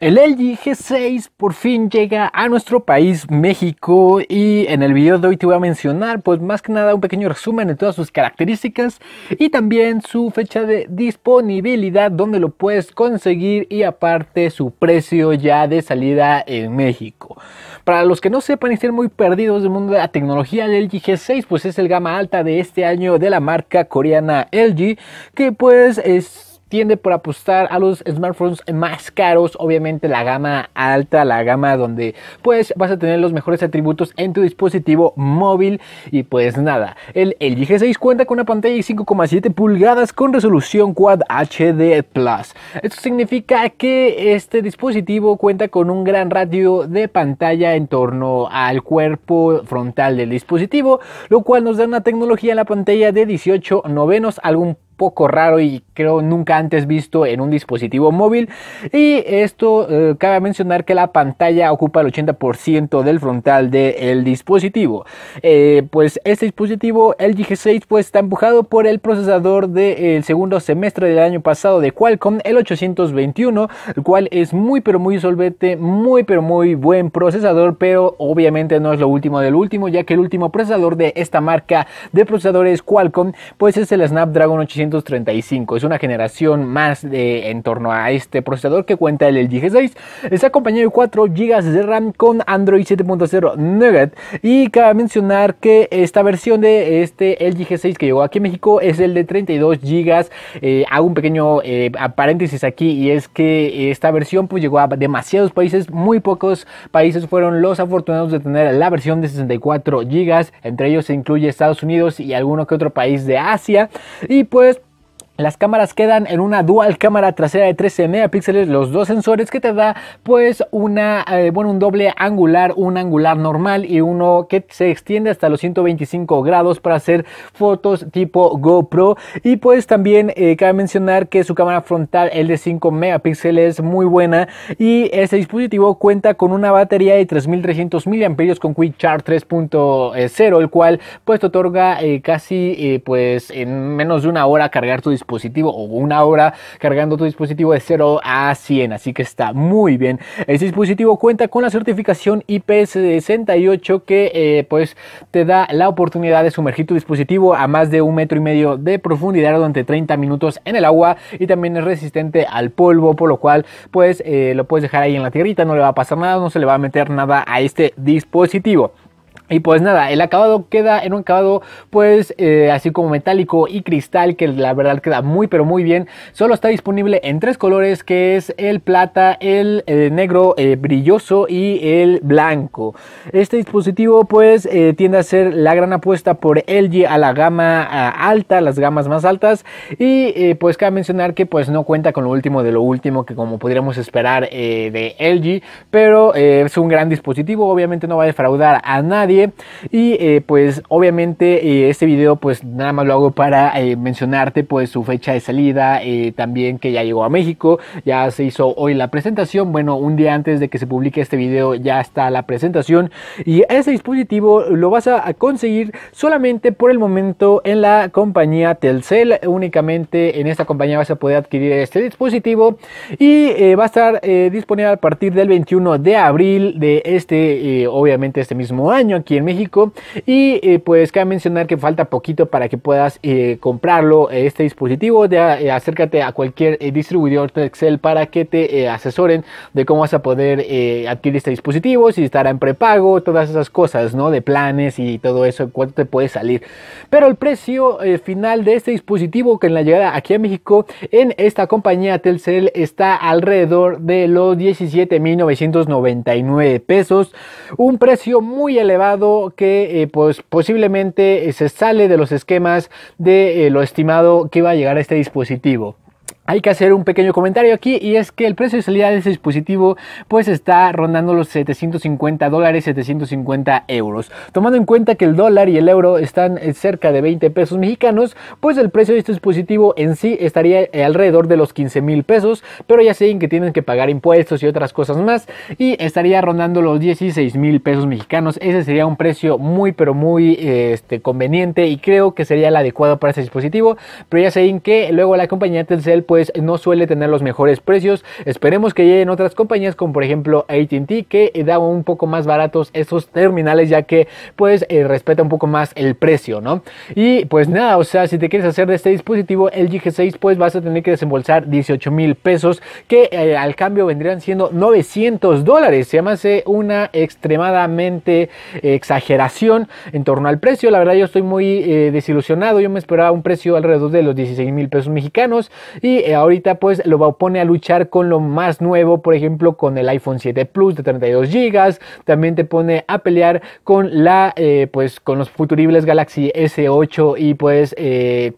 El LG G6 por fin llega a nuestro país, México, y en el video de hoy te voy a mencionar, pues más que nada, un pequeño resumen de todas sus características y también su fecha de disponibilidad, donde lo puedes conseguir y aparte su precio ya de salida en México. Para los que no sepan y estén muy perdidos del mundo de la tecnología, el LG G6 pues es el gama alta de este año de la marca coreana LG, que pues es tiende por apostar a los smartphones más caros, obviamente la gama alta, la gama donde pues vas a tener los mejores atributos en tu dispositivo móvil y pues nada, el LG G6 cuenta con una pantalla de 5,7 pulgadas con resolución Quad HD+. Plus. Esto significa que este dispositivo cuenta con un gran ratio de pantalla en torno al cuerpo frontal del dispositivo, lo cual nos da una tecnología en la pantalla de 18 novenos, algún poco raro y creo nunca antes visto en un dispositivo móvil. Y esto eh, cabe mencionar que la pantalla ocupa el 80% del frontal del dispositivo. Eh, pues este dispositivo, el G6, pues está empujado por el procesador del segundo semestre del año pasado de Qualcomm, el 821, el cual es muy pero muy solvente, muy pero muy buen procesador, pero obviamente no es lo último del último, ya que el último procesador de esta marca de procesadores Qualcomm, pues es el Snapdragon 800 es una generación más de, en torno a este procesador que cuenta el G6. Está acompañado de 4 GB de RAM con Android 7.0 Nugget. Y cabe mencionar que esta versión de este LG G6 que llegó aquí a México es el de 32 GB. Eh, hago un pequeño eh, paréntesis aquí y es que esta versión pues llegó a demasiados países. Muy pocos países fueron los afortunados de tener la versión de 64 GB. Entre ellos se incluye Estados Unidos y alguno que otro país de Asia. Y pues las cámaras quedan en una dual cámara trasera de 13 megapíxeles, los dos sensores que te da pues una, eh, bueno, un doble angular, un angular normal y uno que se extiende hasta los 125 grados para hacer fotos tipo GoPro. Y pues también eh, cabe mencionar que su cámara frontal, el de 5 megapíxeles, muy buena. Y este dispositivo cuenta con una batería de 3300 mAh con Quick Charge 3.0, el cual pues te otorga eh, casi pues en menos de una hora cargar tu dispositivo o una hora cargando tu dispositivo de 0 a 100, así que está muy bien. Este dispositivo cuenta con la certificación IP68 que eh, pues te da la oportunidad de sumergir tu dispositivo a más de un metro y medio de profundidad durante 30 minutos en el agua y también es resistente al polvo, por lo cual pues eh, lo puedes dejar ahí en la tierrita, no le va a pasar nada, no se le va a meter nada a este dispositivo. Y pues nada, el acabado queda en un acabado pues eh, así como metálico y cristal que la verdad queda muy pero muy bien. Solo está disponible en tres colores que es el plata, el eh, negro eh, brilloso y el blanco. Este dispositivo pues tiende a ser la gran apuesta por LG a la gama ah, alta, las gamas más altas. Y pues cabe mencionar que pues no cuenta con lo último de lo último que como podríamos esperar de LG. Pero es un gran dispositivo, obviamente no va a defraudar a nadie y eh, pues obviamente eh, este video pues nada más lo hago para eh, mencionarte pues su fecha de salida, también que ya llegó a México, ya se hizo hoy la presentación, bueno, un día antes de que se publique este video ya está la presentación y ese dispositivo lo vas a conseguir solamente por el momento en la compañía Telcel, únicamente en esta compañía vas a poder adquirir este dispositivo y va a estar disponible a partir del 21 de abril de este, obviamente este mismo año, aquí en México. Y eh, pues cabe mencionar que falta poquito para que puedas eh, comprarlo, eh, este dispositivo. acércate a cualquier distribuidor Telcel para que te asesoren de cómo vas a poder adquirir este dispositivo, si estará en prepago, todas esas cosas, ¿no? De planes y todo eso, cuánto te puede salir. Pero el precio final de este dispositivo que en la llegada aquí a México en esta compañía Telcel está alrededor de los 17.999 pesos, un precio muy elevado que eh, pues, posiblemente eh, se sale de los esquemas de eh, lo estimado que iba a llegar a este dispositivo. Hay que hacer un pequeño comentario aquí y es que el precio de salida de ese dispositivo pues está rondando los 750 dólares, 750 euros. Tomando en cuenta que el dólar y el euro están eh, cerca de 20 pesos mexicanos, pues el precio de este dispositivo en sí estaría eh, alrededor de los 15 mil pesos, pero ya saben que tienen que pagar impuestos y otras cosas más y estaría rondando los 16 mil pesos mexicanos. Ese sería un precio muy pero muy este, conveniente y creo que sería el adecuado para este dispositivo, pero ya saben que luego la compañía Telcel puede pues, no suele tener los mejores precios. Esperemos que lleguen otras compañías como por ejemplo ATT que eh, da un poco más baratos esos terminales ya que pues eh, respeta un poco más el precio, ¿no? Y pues nada, o sea, si te quieres hacer de este dispositivo el G6 pues vas a tener que desembolsar 18 mil pesos que eh, al cambio vendrían siendo 900 dólares. Se hace una extremadamente exageración en torno al precio. La verdad yo estoy muy desilusionado. Yo me esperaba un precio alrededor de los 16 mil pesos mexicanos y eh, ahorita pues lo pone a luchar con lo más nuevo, por ejemplo con el iPhone 7 Plus de 32 GB, también te pone a pelear con la eh, pues con los futuribles Galaxy S8 y pues eh,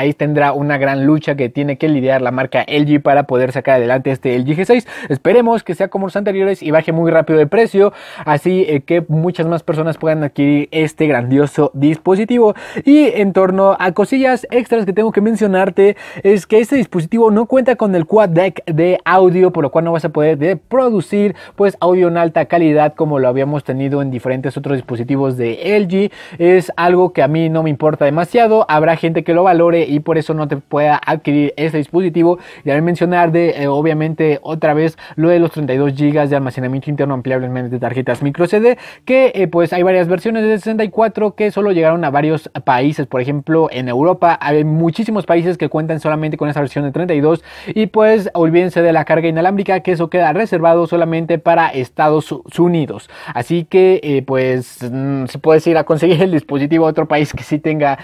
Ahí tendrá una gran lucha que tiene que lidiar la marca LG para poder sacar adelante este LG G6. Esperemos que sea como los anteriores y baje muy rápido de precio, así eh, que muchas más personas puedan adquirir este grandioso dispositivo. Y en torno a cosillas extras que tengo que mencionarte, es que este dispositivo no cuenta con el quad deck de audio, por lo cual no vas a poder de eh, producir pues audio en alta calidad como lo habíamos tenido en diferentes otros dispositivos de LG. Es algo que a mí no me importa demasiado, habrá gente que lo valore y por eso no te pueda adquirir este dispositivo. Y mencionar de, eh, obviamente, otra vez lo de los 32 GB de almacenamiento interno ampliable de tarjetas micro CD, que eh, pues hay varias versiones de 64 que solo llegaron a varios países. Por ejemplo, en Europa hay muchísimos países que cuentan solamente con esa versión de 32 y pues olvídense de la carga inalámbrica que eso queda reservado solamente para Estados Unidos. Así que eh, pues mm, se puede ir a conseguir el dispositivo a otro país que sí tenga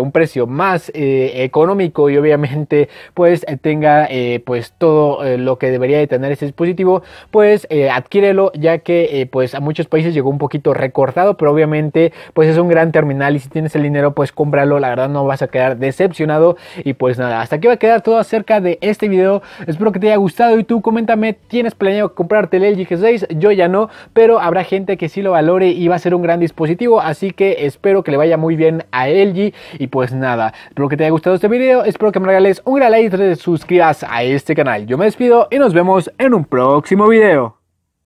un precio más eh, económico y obviamente pues eh, tenga eh, pues todo lo que debería de tener este dispositivo, pues adquiérelo ya que pues a muchos países llegó un poquito recortado, pero obviamente pues es un gran terminal y si tienes el dinero pues cómpralo, la verdad no vas a quedar decepcionado y pues nada, hasta aquí va a quedar todo acerca de este video, espero que te haya gustado y tú coméntame, ¿tienes planeado comprarte el LG G6? Yo ya no, pero habrá gente que sí lo valore y va a ser un gran dispositivo, así que espero que le vaya muy bien a LG y pues nada, espero que te haya gustado este video, espero que me regales un gran like y te suscribas a este canal. Yo me despido y nos vemos en un próximo video.